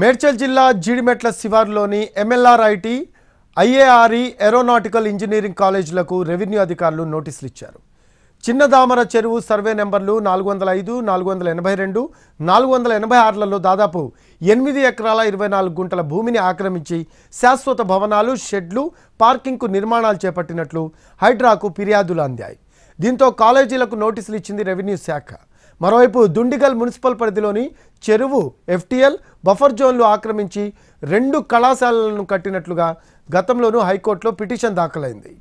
మేడ్చల్ జిల్లా జీడిమెట్ల శివారులోని MLRIT IARE aeronautical engineering కాలేజీలకు రెవెన్యూ అధికారులు నోటీసులు ఇచ్చారు చిన్నదామర చెరువు సర్వే నెంబర్లు నాలుగు వందల ఐదు నాలుగు వందల ఎనభై రెండు నాలుగు వందల ఎనభై ఆరులలో దాదాపు ఎనిమిది ఎకరాల ఇరవై నాలుగు గుంటల భూమిని ఆక్రమించి శాశ్వత భవనాలు షెడ్లు పార్కింగ్కు నిర్మాణాలు చేపట్టినట్లు హైడ్రాకు ఫిర్యాదులు అందాయి దీంతో కాలేజీలకు నోటీసులు ఇచ్చింది రెవెన్యూ శాఖ మరోవైపు దుండిగల్ మున్సిపల్ పరిధిలోని చెరువు ఎఫ్టీఎల్ బఫర్ జోన్లు ఆక్రమించి రెండు కళాశాలలను కట్టినట్లుగా గతంలోనూ హైకోర్టులో పిటిషన్ దాఖలైంది